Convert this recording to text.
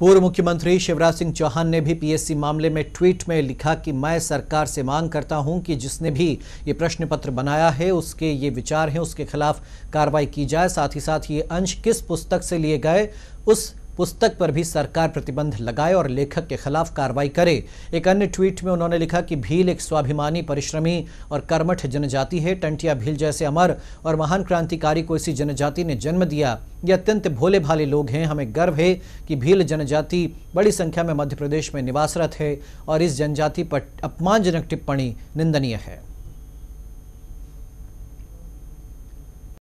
पूर्व मुख्यमंत्री शिवराज सिंह चौहान ने भी पीएससी मामले में ट्वीट में लिखा कि मैं सरकार से मांग करता हूं कि जिसने भी ये प्रश्न पत्र बनाया है उसके ये विचार हैं उसके खिलाफ कार्रवाई की जाए साथ ही साथ ये अंश किस पुस्तक से लिए गए उस पुस्तक पर भी सरकार प्रतिबंध लगाए और लेखक के खिलाफ कार्रवाई करे एक अन्य ट्वीट में उन्होंने लिखा कि भील एक स्वाभिमानी परिश्रमी और कर्मठ जनजाति है टंटिया भील जैसे अमर और महान क्रांतिकारी को इसी जनजाति ने जन्म दिया ये अत्यंत भोले भाले लोग हैं हमें गर्व है कि भील जनजाति बड़ी संख्या में मध्य प्रदेश में निवासरत है और इस जनजाति पर अपमानजनक टिप्पणी निंदनीय है